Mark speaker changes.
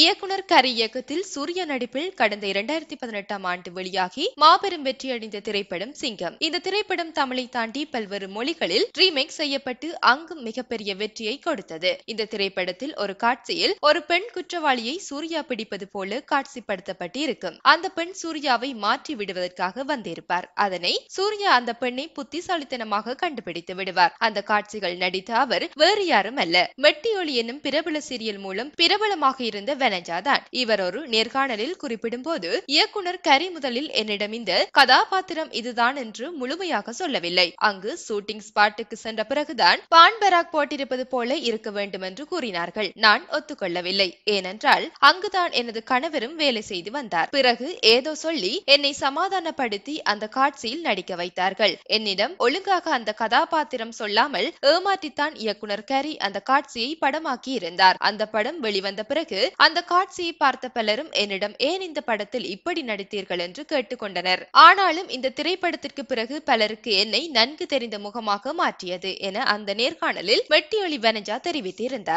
Speaker 1: இயக்குனர் கரி இயக்கத்தில் சூரிய நடிப்பில் கடந்த இரண்டாயிரத்தி பதினெட்டாம் ஆண்டு வெளியாகி மாபெரும் வெற்றியடைந்த திரைப்படம் சிங்கம் இந்த திரைப்படம் தமிழை தாண்டி பல்வேறு மொழிகளில் ரீமேக் செய்யப்பட்டு அங்கும் மிகப்பெரிய வெற்றியை கொடுத்தது இந்த திரைப்படத்தில் ஒரு காட்சியில் ஒரு பெண் குற்றவாளியை சூர்யா பிடிப்பது போல காட்சிப்படுத்தப்பட்டு இருக்கும் அந்த பெண் சூர்யாவை மாற்றி விடுவதற்காக வந்திருப்பார் அதனை சூர்யா அந்த பெண்ணை புத்திசாலித்தனமாக கண்டுபிடித்து விடுவார் அந்த காட்சிகள் நடித்த அவர் வேறு யாரும் அல்ல மெட்டியொலி என்னும் பிரபல சீரியல் மூலம் பிரபலமாக இருந்த பெனஜா தான் இவர் ஒரு நேர்காணலில் குறிப்பிடும் போது இயக்குனர் கரி முதலில் என்னிடம் இந்த கதாபாத்திரம் இதுதான் என்று முழுமையாக சொல்லவில்லை அங்கு ஷூட்டிங் ஸ்பாட்டுக்கு சென்ற பிறகுதான் பான் பராக் போட்டிருப்பது போல இருக்க வேண்டும் என்று கூறினார்கள் நான் ஒத்துக்கொள்ளவில்லை ஏனென்றால் அங்குதான் எனது கணவரும் வேலை செய்து வந்தார் பிறகு ஏதோ சொல்லி என்னை சமாதானப்படுத்தி அந்த காட்சியில் நடிக்க வைத்தார்கள் என்னிடம் ஒழுங்காக அந்த கதாபாத்திரம் சொல்லாமல் ஏமாற்றித்தான் இயக்குனர் கரி அந்த காட்சியை படமாக்கி இருந்தார் அந்த படம் வெளிவந்த பிறகு அந்த காட்சியை பார்த்த பலரும் என்னிடம் ஏன் இந்த படத்தில் இப்படி நடித்தீர்கள் என்று கேட்டுக்கொண்டனர் ஆனாலும் இந்த திரைப்படத்திற்கு பிறகு பலருக்கு என்னை நன்கு தெரிந்த முகமாக மாற்றியது என அந்த நேர்காணலில் வெட்டியொளி வனஜா தெரிவித்திருந்தார்